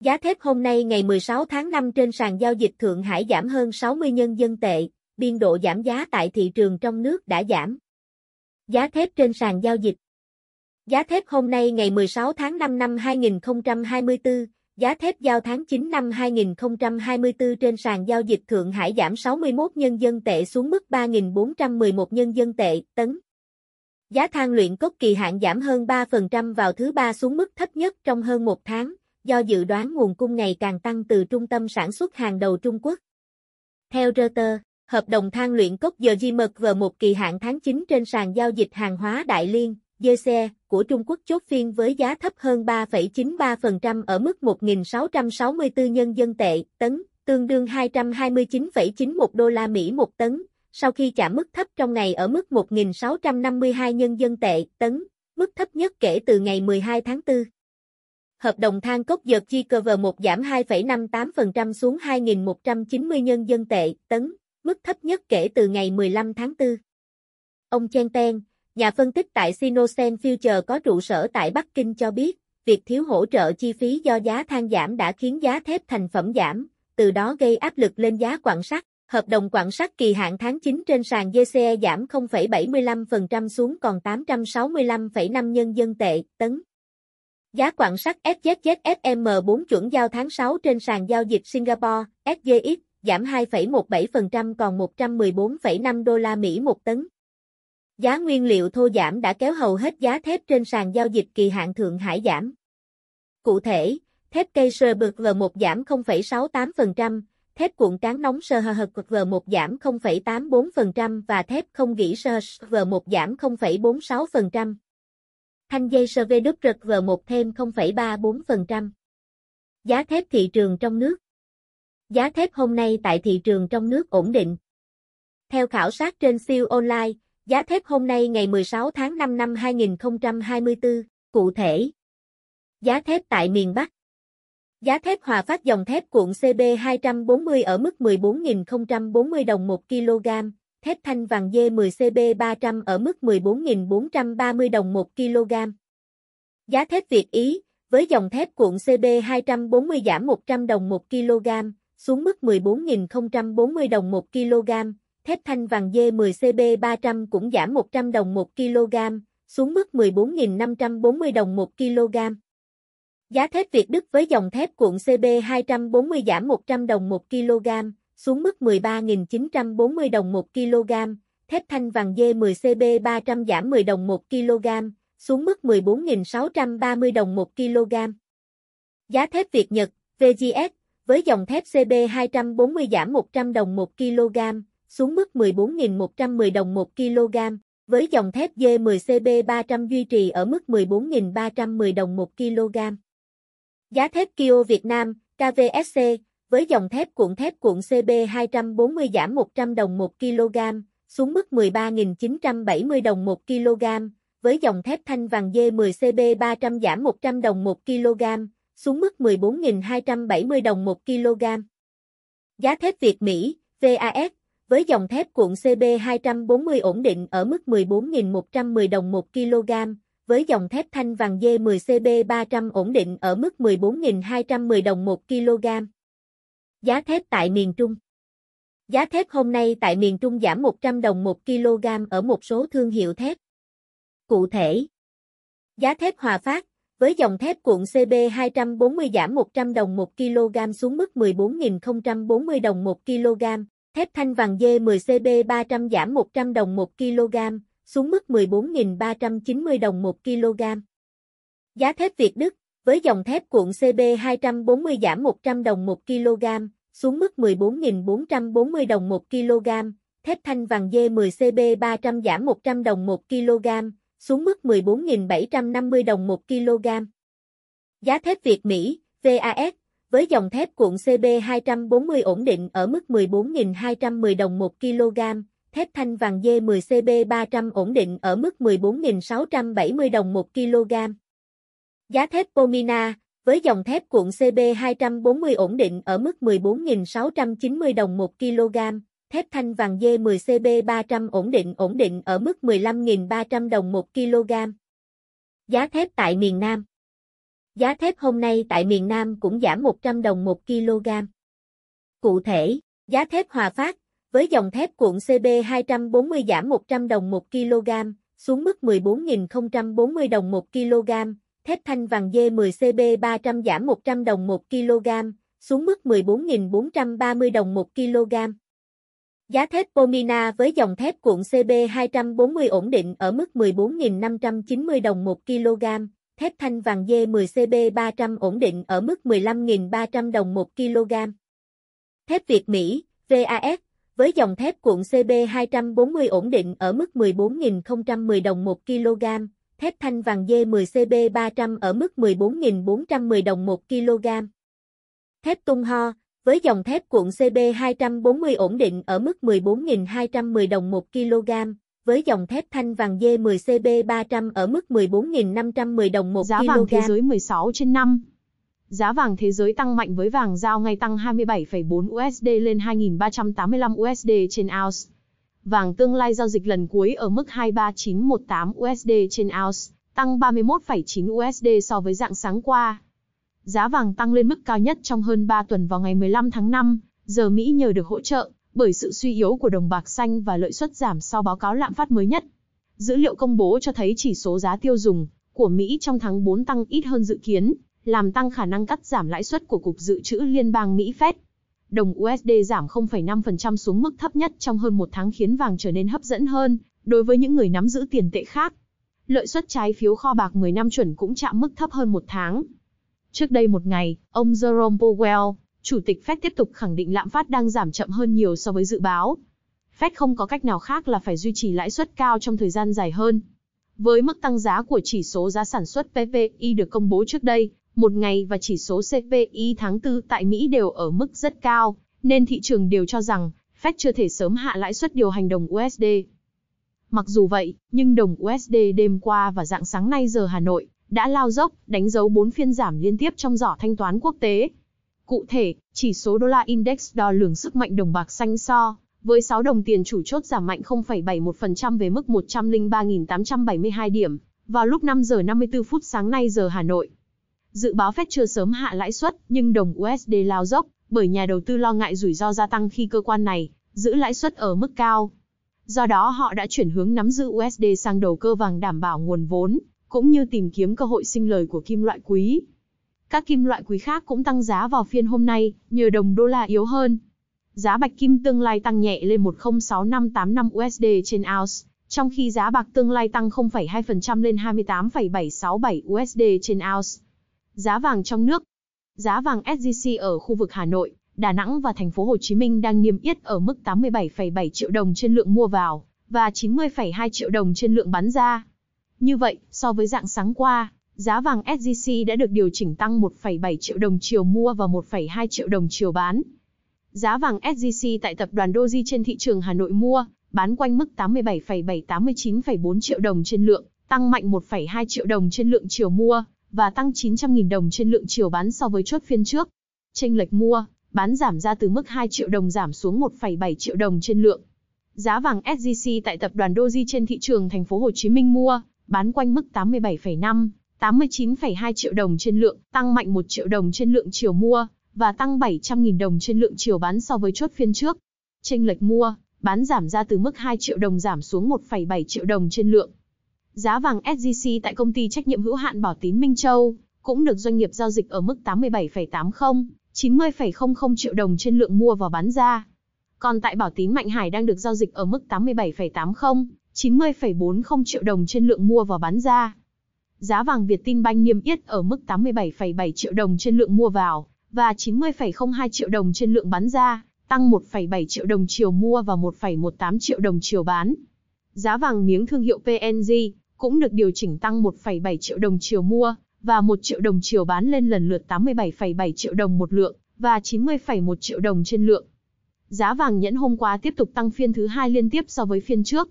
Giá thép hôm nay ngày 16 tháng 5 trên sàn giao dịch Thượng Hải giảm hơn 60 nhân dân tệ, biên độ giảm giá tại thị trường trong nước đã giảm. Giá thép trên sàn giao dịch Giá thép hôm nay ngày 16 tháng 5 năm 2024, giá thép giao tháng 9 năm 2024 trên sàn giao dịch Thượng Hải giảm 61 nhân dân tệ xuống mức 3.411 nhân dân tệ tấn. Giá than luyện cốc kỳ hạn giảm hơn 3% vào thứ ba xuống mức thấp nhất trong hơn một tháng do dự đoán nguồn cung ngày càng tăng từ trung tâm sản xuất hàng đầu Trung Quốc. Theo Reuters, hợp đồng than luyện cốc giờ di mật vờ một kỳ hạn tháng 9 trên sàn giao dịch hàng hóa Đại Liên, JC, e của Trung Quốc chốt phiên với giá thấp hơn 3,93% ở mức 1.664 nhân dân tệ, tấn, tương đương 229,91 đô la Mỹ một tấn, sau khi chạm mức thấp trong ngày ở mức 1.652 nhân dân tệ, tấn, mức thấp nhất kể từ ngày 12 tháng 4 hợp đồng than cốc dợt chi cơ vờ 1 giảm 2,58% xuống 2.190 nhân dân tệ, tấn, mức thấp nhất kể từ ngày 15 tháng 4. Ông Chen Ten, nhà phân tích tại Sinosen Future có trụ sở tại Bắc Kinh cho biết, việc thiếu hỗ trợ chi phí do giá than giảm đã khiến giá thép thành phẩm giảm, từ đó gây áp lực lên giá quặng sắt. Hợp đồng quặng sắt kỳ hạn tháng 9 trên sàn JCE giảm 0,75% xuống còn 865,5 nhân dân tệ, tấn, Giá quặng sắt SZZFM4 chuẩn giao tháng 6 trên sàn giao dịch Singapore, SJX, giảm 2,17% còn 114,5 đô la Mỹ một tấn. Giá nguyên liệu thô giảm đã kéo hầu hết giá thép trên sàn giao dịch kỳ hạn Thượng Hải giảm. Cụ thể, thép cây sơ bực v 1 giảm 0,68%, thép cuộn cán nóng sơ hờ hực v 1 giảm 0,84% và thép không gỉ sơ v 1 giảm 0,46% thanh dây vê rực svwg một thêm 0,34%. Giá thép thị trường trong nước Giá thép hôm nay tại thị trường trong nước ổn định. Theo khảo sát trên siêu online, giá thép hôm nay ngày 16 tháng 5 năm 2024, cụ thể. Giá thép tại miền Bắc Giá thép hòa phát dòng thép cuộn CB240 ở mức 14.040 đồng 1 kg, thép thanh vàng dê 10 cb 300 ở mức 14.430 đồng 1 kg. Giá thép Việt Ý, với dòng thép cuộn CB240 giảm 100 đồng 1 kg, xuống mức 14.040 đồng 1 kg, thép thanh vàng dê 10 cb 300 cũng giảm 100 đồng 1 kg, xuống mức 14.540 đồng 1 kg. Giá thép Việt Đức với dòng thép cuộn CB240 giảm 100 đồng 1 kg, xuống mức 13.940 đồng 1 kg, thép thanh vàng D10CB 300 giảm 10 đồng 1 kg, xuống mức 14.630 đồng 1 kg. Giá thép Việt Nhật, VGS, với dòng thép CB240 giảm 100 đồng 1 kg, xuống mức 14.110 đồng 1 kg, với dòng thép D10CB300 duy trì ở mức 14.310 đồng 1 kg. Giá thép Kio Việt Nam, KVSC, với dòng thép cuộn thép cuộn CB240 giảm 100 đồng 1 kg, xuống mức 13.970 đồng 1 kg, với dòng thép thanh vàng dê 10 CB300 giảm 100 đồng 1 kg, xuống mức 14.270 đồng 1 kg. Giá thép Việt Mỹ, VAS, với dòng thép cuộn CB240 ổn định ở mức 14.110 đồng 1 kg, với dòng thép thanh vàng dê 10 CB300 ổn định ở mức 14.210 đồng 1 kg. Giá thép tại miền Trung Giá thép hôm nay tại miền Trung giảm 100 đồng 1 kg ở một số thương hiệu thép. Cụ thể, giá thép Hòa Phát, với dòng thép cuộn CB240 giảm 100 đồng 1 kg xuống mức 14.040 đồng 1 kg, thép thanh vàng dê 10 CB300 giảm 100 đồng 1 kg, xuống mức 14.390 đồng 1 kg. Giá thép Việt Đức, với dòng thép cuộn CB240 giảm 100 đồng 1 kg, xuống mức 14.440 đồng 1 kg, thép thanh vàng dê 10 CB300 giảm 100 đồng 1 kg, xuống mức 14.750 đồng 1 kg. Giá thép Việt Mỹ, VAS, với dòng thép cuộn CB240 ổn định ở mức 14.210 đồng 1 kg, thép thanh vàng dê 10 CB300 ổn định ở mức 14.670 đồng 1 kg. Giá thép Pomina, với dòng thép cuộn CB240 ổn định ở mức 14.690 đồng 1 kg, thép thanh vàng D10 CB300 ổn định ổn định ở mức 15.300 đồng 1 kg. Giá thép tại miền Nam Giá thép hôm nay tại miền Nam cũng giảm 100 đồng 1 kg. Cụ thể, giá thép Hòa Phát, với dòng thép cuộn CB240 giảm 100 đồng 1 kg, xuống mức 14.040 đồng 1 kg, thép thanh vàng D10CB300 giảm 100 đồng 1 kg, xuống mức 14.430 đồng 1 kg. Giá thép Pomina với dòng thép cuộn CB240 ổn định ở mức 14.590 đồng 1 kg, thép thanh vàng D10CB300 ổn định ở mức 15.300 đồng 1 kg. Thép Việt Mỹ, VAS, với dòng thép cuộn CB240 ổn định ở mức 14.010 đồng 1 kg, thép thanh vàng dê 10 cb 300 ở mức 14.410 đồng 1 kg. Thép tung ho, với dòng thép cuộn CB240 ổn định ở mức 14.210 đồng 1 kg, với dòng thép thanh vàng dê 10 cb 300 ở mức 14.510 đồng 1 Giá kg. Giá vàng thế giới 16 trên 5 Giá vàng thế giới tăng mạnh với vàng giao ngay tăng 27,4 USD lên 2.385 USD trên ounce. Vàng tương lai giao dịch lần cuối ở mức 23918 USD trên ounce, tăng 31,9 USD so với dạng sáng qua. Giá vàng tăng lên mức cao nhất trong hơn 3 tuần vào ngày 15 tháng 5, giờ Mỹ nhờ được hỗ trợ bởi sự suy yếu của đồng bạc xanh và lợi suất giảm sau báo cáo lạm phát mới nhất. Dữ liệu công bố cho thấy chỉ số giá tiêu dùng của Mỹ trong tháng 4 tăng ít hơn dự kiến, làm tăng khả năng cắt giảm lãi suất của Cục Dự trữ Liên bang Mỹ Fed đồng USD giảm 0,5% xuống mức thấp nhất trong hơn một tháng khiến vàng trở nên hấp dẫn hơn đối với những người nắm giữ tiền tệ khác. Lợi suất trái phiếu kho bạc 10 năm chuẩn cũng chạm mức thấp hơn một tháng. Trước đây một ngày, ông Jerome Powell, chủ tịch Fed tiếp tục khẳng định lạm phát đang giảm chậm hơn nhiều so với dự báo. Fed không có cách nào khác là phải duy trì lãi suất cao trong thời gian dài hơn. Với mức tăng giá của chỉ số giá sản xuất PPI được công bố trước đây, một ngày và chỉ số CPI tháng 4 tại Mỹ đều ở mức rất cao, nên thị trường đều cho rằng Fed chưa thể sớm hạ lãi suất điều hành đồng USD. Mặc dù vậy, nhưng đồng USD đêm qua và dạng sáng nay giờ Hà Nội đã lao dốc, đánh dấu 4 phiên giảm liên tiếp trong giỏ thanh toán quốc tế. Cụ thể, chỉ số đô la index đo lường sức mạnh đồng bạc xanh so với 6 đồng tiền chủ chốt giảm mạnh 0,71% về mức 103.872 điểm vào lúc 5 giờ 54 phút sáng nay giờ Hà Nội. Dự báo Fed chưa sớm hạ lãi suất, nhưng đồng USD lao dốc, bởi nhà đầu tư lo ngại rủi ro gia tăng khi cơ quan này giữ lãi suất ở mức cao. Do đó họ đã chuyển hướng nắm giữ USD sang đầu cơ vàng đảm bảo nguồn vốn, cũng như tìm kiếm cơ hội sinh lời của kim loại quý. Các kim loại quý khác cũng tăng giá vào phiên hôm nay, nhờ đồng đô la yếu hơn. Giá bạch kim tương lai tăng nhẹ lên 106585 USD trên ounce, trong khi giá bạc tương lai tăng 0,2% lên 28,767 USD trên ounce. Giá vàng trong nước. Giá vàng SJC ở khu vực Hà Nội, Đà Nẵng và thành phố Hồ Chí Minh đang niêm yết ở mức 87,7 triệu đồng trên lượng mua vào và 90,2 triệu đồng trên lượng bán ra. Như vậy, so với dạng sáng qua, giá vàng SJC đã được điều chỉnh tăng 1,7 triệu đồng chiều mua và 1,2 triệu đồng chiều bán. Giá vàng SJC tại tập đoàn Doji trên thị trường Hà Nội mua, bán quanh mức 87,7-89,4 triệu đồng trên lượng, tăng mạnh 1,2 triệu đồng trên lượng chiều mua và tăng 900.000 đồng trên lượng chiều bán so với chốt phiên trước. Tranh lệch mua, bán giảm ra từ mức 2 triệu đồng giảm xuống 1,7 triệu đồng trên lượng. Giá vàng SJC tại tập đoàn Doji trên thị trường thành phố Hồ Chí Minh mua, bán quanh mức 87,5, 89,2 triệu đồng trên lượng, tăng mạnh 1 triệu đồng trên lượng chiều mua và tăng 700.000 đồng trên lượng chiều bán so với chốt phiên trước. Tranh lệch mua, bán giảm ra từ mức 2 triệu đồng giảm xuống 1,7 triệu đồng trên lượng. Giá vàng SJC tại công ty trách nhiệm hữu hạn Bảo Tín Minh Châu cũng được doanh nghiệp giao dịch ở mức 87,80, 90,00 triệu đồng trên lượng mua và bán ra. Còn tại Bảo Tín Mạnh Hải đang được giao dịch ở mức 87,80, 90,40 triệu đồng trên lượng mua và bán ra. Giá vàng Việt Tin Banh niêm yết ở mức 87,7 triệu đồng trên lượng mua vào và 90,02 triệu đồng trên lượng bán ra, tăng 1,7 triệu đồng chiều mua và 1,18 triệu đồng chiều bán. Giá vàng miếng thương hiệu PNG cũng được điều chỉnh tăng 1,7 triệu đồng chiều mua và 1 triệu đồng chiều bán lên lần lượt 87,7 triệu đồng một lượng và 90,1 triệu đồng trên lượng. Giá vàng nhẫn hôm qua tiếp tục tăng phiên thứ hai liên tiếp so với phiên trước.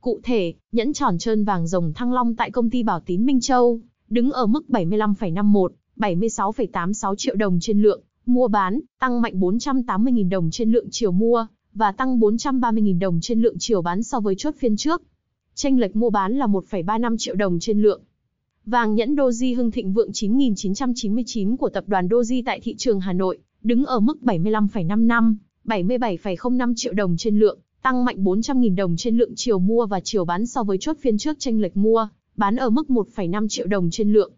Cụ thể, nhẫn tròn trơn vàng rồng thăng long tại công ty Bảo Tín Minh Châu đứng ở mức 75,51, 76,86 triệu đồng trên lượng mua bán, tăng mạnh 480.000 đồng trên lượng chiều mua và tăng 430.000 đồng trên lượng chiều bán so với chốt phiên trước tranh lệch mua bán là 1,35 triệu đồng trên lượng. Vàng nhẫn Doji Hưng Thịnh Vượng 9999 của tập đoàn Doji tại thị trường Hà Nội, đứng ở mức 75,55, 77,05 triệu đồng trên lượng, tăng mạnh 400.000 đồng trên lượng chiều mua và chiều bán so với chốt phiên trước tranh lệch mua, bán ở mức 1,5 triệu đồng trên lượng.